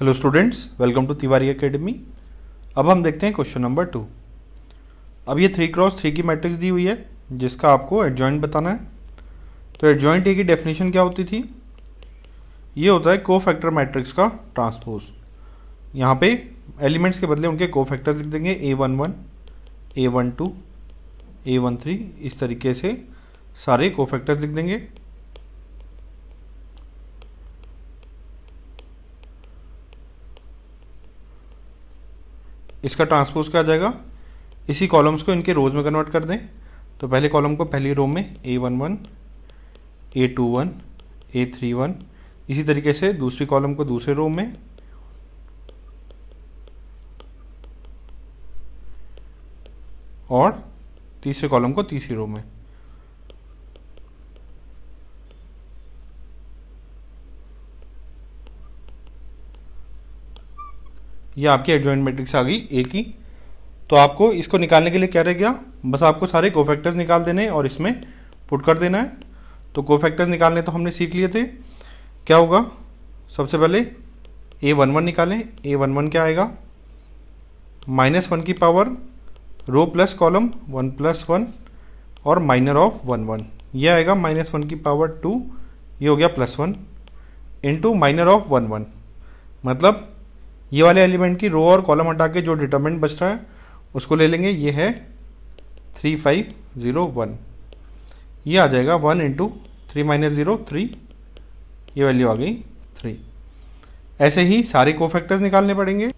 hello students welcome to Tiwari academy अब हम देखते हैं क्वेश्चन नंबर टू अब ये थ्री क्रॉस थ्री की मैट्रिक्स दी हुई है जिसका आपको एडजॉइंट बताना है तो एडजॉइंट ए की डेफिनेशन क्या होती थी ये होता है को फैक्टर मैट्रिक्स का ट्रांसपोज यहाँ पे एलिमेंट्स के बदले उनके को फैक्टर्स लिख देंगे A one one A one two A one three इस तरीके से सारे को फैक्टर्स लिख देंगे इसका ट्रांसपोज क्या आ जाएगा इसी कॉलम्स को इनके रोज में कन्वर्ट कर दें तो पहले कॉलम को पहली रो में A one one A two one A three one इसी तरीके से दूसरी कॉलम को दूसरे रो में और तीसरे कॉलम को तीसरी रो में ये आपकी एडजॉइंट मैट्रिक्स आ गई ए की तो आपको इसको निकालने के लिए क्या रह गया बस आपको सारे कोफैक्टर्स निकाल देने और इसमें पुट कर देना है तो कोफैक्टर्स निकालने तो हमने सीख लिए थे क्या होगा सबसे पहले ए वन वन निकालें ए वन वन क्या आएगा माइनस वन की power row plus column one plus one और माइनर ऑफ वन वन यह आएगा माइनस वन की पावर टू ये हो गया plus one into minor of one one मतलब ये वाले एलिमेंट की रो और कॉलम हटा के जो डिटर्मेंट बच रहा है उसको ले लेंगे ये है थ्री फाइव ज़ीरो वन ये आ जाएगा one into three minus zero three ये वैल्यू आ गई थ्री ऐसे ही सारे को फैक्टर्स निकालने पड़ेंगे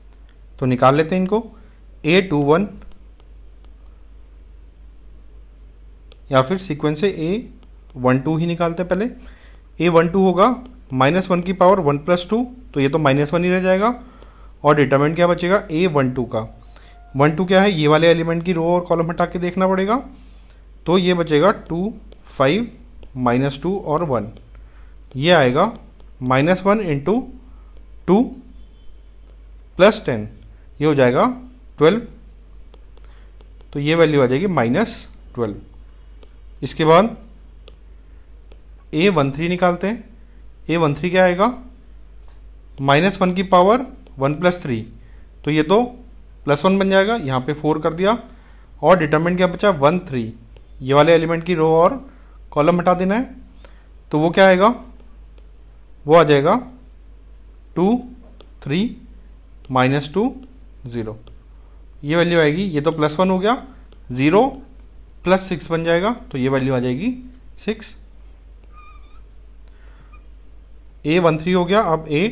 तो निकाल लेते हैं इनको ए टू वन या फिर सीक्वेंस से ए वन टू ही निकालते हैं पहले ए वन टू होगा माइनस वन की पावर वन प्लस टू तो ये तो माइनस वन ही रह जाएगा और डिटर्मेंट क्या बचेगा ए वन टू का वन टू क्या है ये वाले एलिमेंट की रो और कॉलम हटा के देखना पड़ेगा तो ये बचेगा टू फाइव माइनस टू और वन ये आएगा minus one into two plus ten ये हो जाएगा ट्वेल्व तो ये वैल्यू आ जाएगी माइनस ट्वेल्व इसके बाद ए वन थ्री निकालते हैं ए वन थ्री क्या आएगा माइनस वन की पावर वन प्लस थ्री तो ये तो प्लस वन बन जाएगा यहाँ पे फोर कर दिया और डिटर्मेंट क्या बचा वन थ्री ये वाले एलिमेंट की रो और कॉलम हटा देना है तो वो क्या आएगा वो आ जाएगा two three minus two zero ये वैल्यू आएगी ये तो प्लस वन हो गया ज़ीरो प्लस सिक्स बन जाएगा तो ये वैल्यू आ जाएगी सिक्स ए वन थ्री हो गया अब ए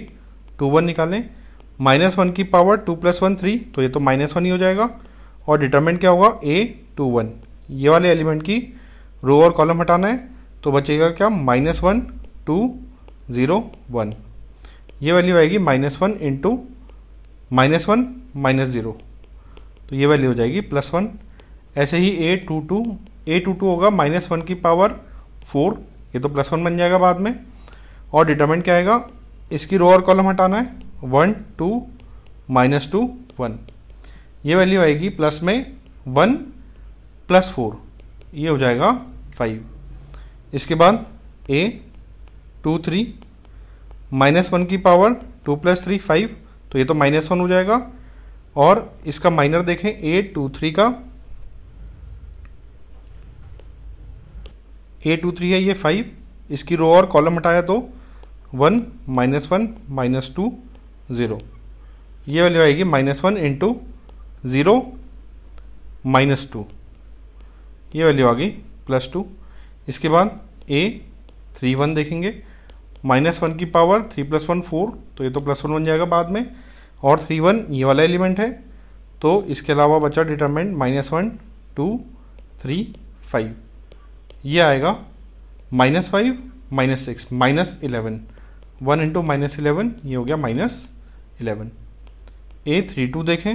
टू वन निकालें माइनस वन की power two plus one three तो ये तो माइनस वन ही हो जाएगा और डिटर्मेंट क्या होगा ए टू वन ये वाले एलिमेंट की रो और कॉलम हटाना है तो बचेगा क्या minus one two zero one ये वैल्यू आएगी minus one into minus one minus zero तो ये वैल्यू हो जाएगी प्लस वन ऐसे ही A two two A two two होगा माइनस वन की पावर फोर ये तो प्लस वन बन जाएगा बाद में और डिटर्मेंट क्या आएगा इसकी रो और कॉलम हटाना है one two minus two one ये वैल्यू आएगी प्लस में वन प्लस फोर ये हो जाएगा फाइव इसके बाद A two three minus one की power two plus three five तो ये तो माइनस वन हो जाएगा और इसका माइनर देखें ए टू थ्री का ए टू थ्री है ये फाइव इसकी रो और कॉलम हटाया तो one minus one minus two zero ये वैल्यू आएगी minus one into zero minus two ये वैल्यू आ गई प्लस टू इसके बाद ए थ्री वन देखेंगे माइनस वन की power three plus one four तो ये तो प्लस वन बन जाएगा बाद में और थ्री वन ये वाला एलिमेंट है तो इसके अलावा बचा determinant minus one two three five ये आएगा minus five minus six minus eleven one into minus eleven ये हो गया minus eleven A three two देखें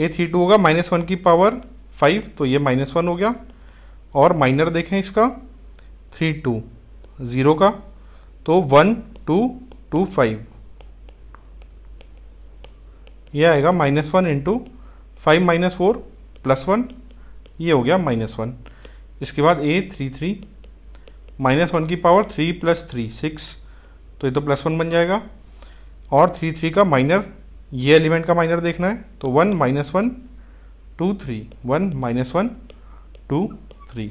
ए थ्री टू होगा माइनस वन की पावर फाइव तो ये माइनस वन हो गया और माइनर देखें इसका थ्री टू ज़ीरो का तो वन टू टू फाइव यह आएगा minus one into five minus four plus one ये हो गया माइनस वन इसके बाद A three three minus one की power three plus three six तो ये तो प्लस वन बन जाएगा और थ्री थ्री का माइनर ये एलिमेंट का माइनर देखना है तो one minus one two three one minus one two three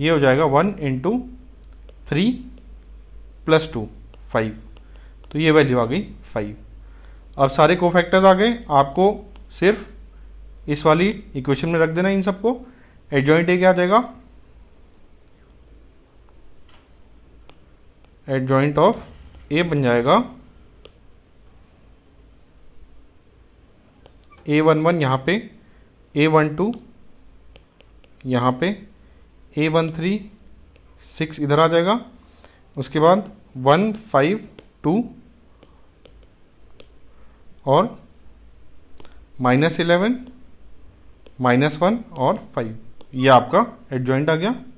ये हो जाएगा one into three plus two five तो ये वैल्यू आ गई फाइव अब सारे को फैक्टर्स आ गए आपको सिर्फ इस वाली इक्वेशन में रख देना इन सबको एडजॉइंट ए क्या आ जाएगा एडजॉइंट ऑफ ए बन जाएगा ए वन वन यहाँ पे ए वन टू यहाँ पे ए वन थ्री सिक्स इधर आ जाएगा उसके बाद वन फाइव टू और माइनस इलेवन माइनस वन और फाइव ये आपका एडजॉइंट आ गया